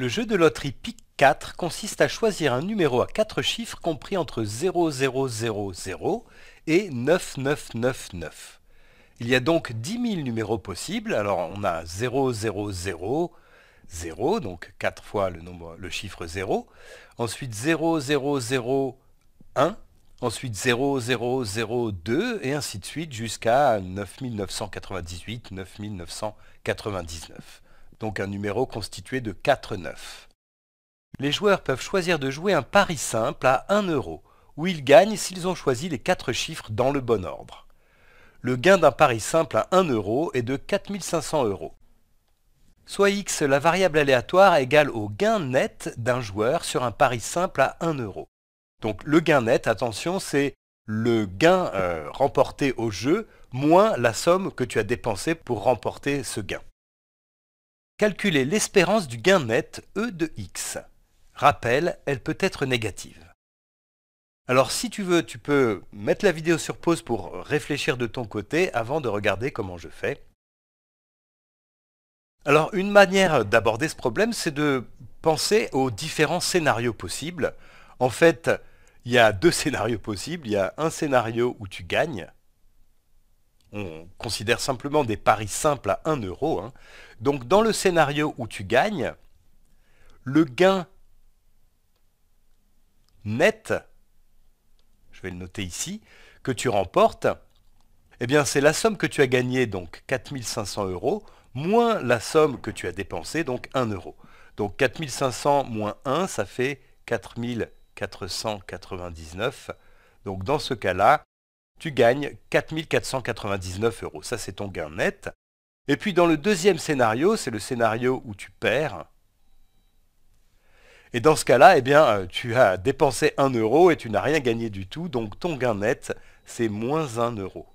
Le jeu de loterie PIC 4 consiste à choisir un numéro à 4 chiffres compris entre 0000 et 9999. Il y a donc 10 000 numéros possibles, alors on a 0000, donc 4 fois le, nombre, le chiffre 0, ensuite 0001, ensuite 0002, et ainsi de suite jusqu'à 9998, 9999 donc un numéro constitué de 4 9. Les joueurs peuvent choisir de jouer un pari simple à 1 euro, où ils gagnent s'ils ont choisi les 4 chiffres dans le bon ordre. Le gain d'un pari simple à 1 euro est de 4500 euros. Soit x, la variable aléatoire égale au gain net d'un joueur sur un pari simple à 1 euro. Donc le gain net, attention, c'est le gain euh, remporté au jeu moins la somme que tu as dépensée pour remporter ce gain. Calculer l'espérance du gain net E de x. Rappel, elle peut être négative. Alors si tu veux, tu peux mettre la vidéo sur pause pour réfléchir de ton côté avant de regarder comment je fais. Alors une manière d'aborder ce problème, c'est de penser aux différents scénarios possibles. En fait, il y a deux scénarios possibles. Il y a un scénario où tu gagnes on considère simplement des paris simples à 1 euro. Hein. Donc dans le scénario où tu gagnes, le gain net, je vais le noter ici, que tu remportes, eh bien c'est la somme que tu as gagnée, donc 4500 euros, moins la somme que tu as dépensée, donc 1 euro. Donc 4500 moins 1, ça fait 4499. Donc dans ce cas-là, tu gagnes 4499 euros. Ça, c'est ton gain net. Et puis dans le deuxième scénario, c'est le scénario où tu perds. Et dans ce cas-là, eh bien, euh, tu as dépensé 1 euro et tu n'as rien gagné du tout, donc ton gain net, c'est moins 1 euro.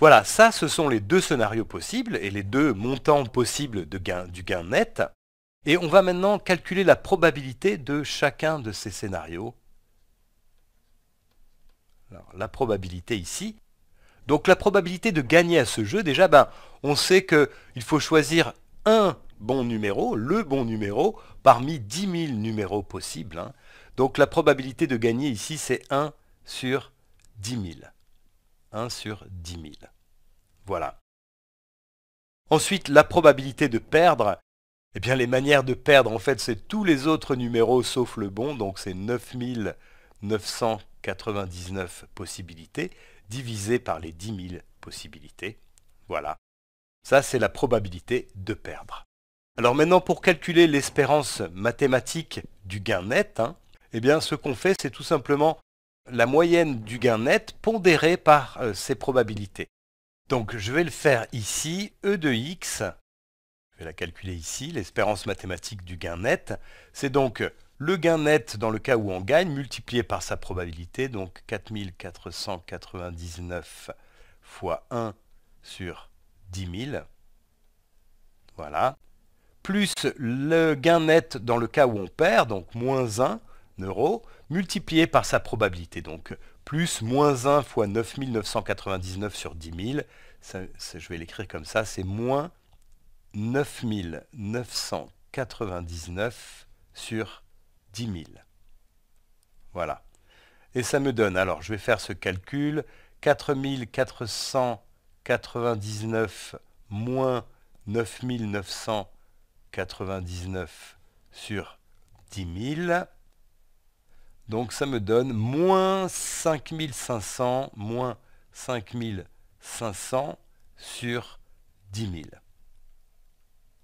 Voilà, ça, ce sont les deux scénarios possibles et les deux montants possibles du gain net. Et on va maintenant calculer la probabilité de chacun de ces scénarios alors, la probabilité ici. Donc la probabilité de gagner à ce jeu, déjà, ben, on sait qu'il faut choisir un bon numéro, le bon numéro, parmi 10 000 numéros possibles. Hein. Donc la probabilité de gagner ici, c'est 1 sur 10 000. 1 sur 10 000. Voilà. Ensuite, la probabilité de perdre. Eh bien, les manières de perdre, en fait, c'est tous les autres numéros sauf le bon, donc c'est 900. 99 possibilités divisé par les 10 000 possibilités. Voilà. Ça, c'est la probabilité de perdre. Alors maintenant, pour calculer l'espérance mathématique du gain net, hein, eh bien, ce qu'on fait, c'est tout simplement la moyenne du gain net pondérée par euh, ces probabilités. Donc, je vais le faire ici, E de x, je vais la calculer ici, l'espérance mathématique du gain net, c'est donc le gain net dans le cas où on gagne, multiplié par sa probabilité, donc 4499 fois 1 sur 10 000. Voilà. Plus le gain net dans le cas où on perd, donc moins 1 euro, multiplié par sa probabilité. Donc plus moins 1 fois 9999 sur 10 000. je vais l'écrire comme ça, c'est moins 9999 sur 10 10 000. Voilà. Et ça me donne, alors je vais faire ce calcul, 4499 moins 9999 sur 10 000. Donc ça me donne moins 5500, moins 5500 sur 10 000.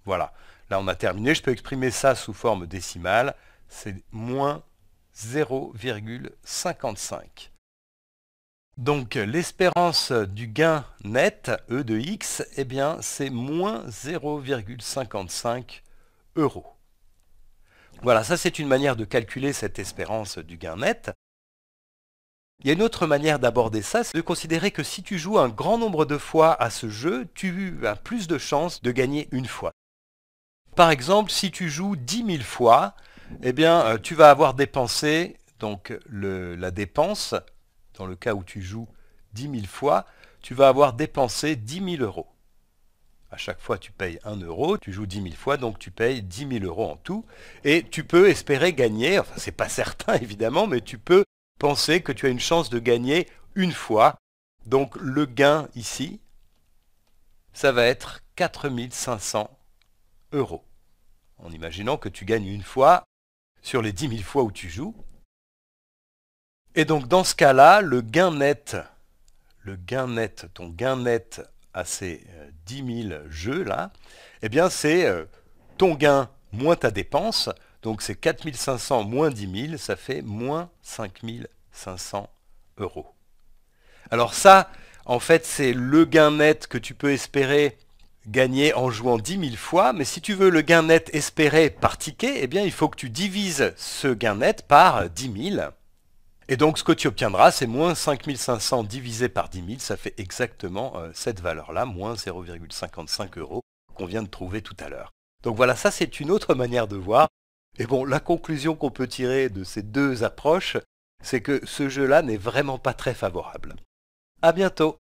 Voilà, là on a terminé, je peux exprimer ça sous forme décimale c'est moins 0,55. Donc l'espérance du gain net, E de x, eh bien c'est moins 0,55 euros. Voilà, ça c'est une manière de calculer cette espérance du gain net. Il y a une autre manière d'aborder ça, c'est de considérer que si tu joues un grand nombre de fois à ce jeu, tu as plus de chances de gagner une fois. Par exemple, si tu joues 10 000 fois, eh bien, euh, tu vas avoir dépensé donc la dépense, dans le cas où tu joues 10 000 fois, tu vas avoir dépensé 10 000 euros. À chaque fois, tu payes 1 euro, tu joues 10 000 fois, donc tu payes 10 000 euros en tout. Et tu peux espérer gagner, enfin n'est pas certain évidemment, mais tu peux penser que tu as une chance de gagner une fois. Donc le gain ici, ça va être 500 euros. En imaginant que tu gagnes une fois sur les 10 000 fois où tu joues. Et donc dans ce cas-là, le gain net, le gain net, ton gain net à ces 10 000 jeux là, c'est euh, ton gain moins ta dépense. Donc c'est 4 500 moins 10 000, ça fait moins 5 500 euros. Alors ça, en fait, c'est le gain net que tu peux espérer gagner en jouant 10 000 fois, mais si tu veux le gain net espéré par ticket, eh bien il faut que tu divises ce gain net par 10 000. Et donc ce que tu obtiendras, c'est moins 500 divisé par 10 000, ça fait exactement euh, cette valeur-là, moins 0,55 euros qu'on vient de trouver tout à l'heure. Donc voilà, ça c'est une autre manière de voir. Et bon, la conclusion qu'on peut tirer de ces deux approches, c'est que ce jeu-là n'est vraiment pas très favorable. À bientôt